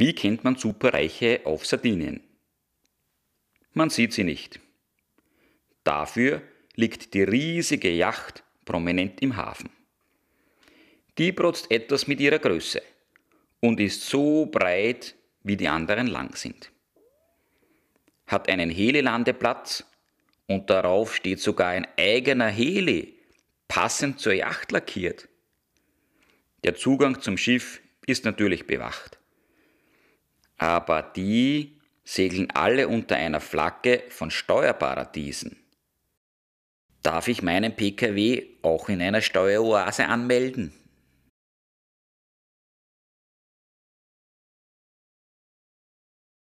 Wie kennt man Superreiche auf Sardinien? Man sieht sie nicht. Dafür liegt die riesige Yacht prominent im Hafen. Die protzt etwas mit ihrer Größe und ist so breit, wie die anderen lang sind. Hat einen Helilandeplatz und darauf steht sogar ein eigener Heli, passend zur Yacht lackiert. Der Zugang zum Schiff ist natürlich bewacht aber die segeln alle unter einer Flagge von Steuerparadiesen. Darf ich meinen Pkw auch in einer Steueroase anmelden?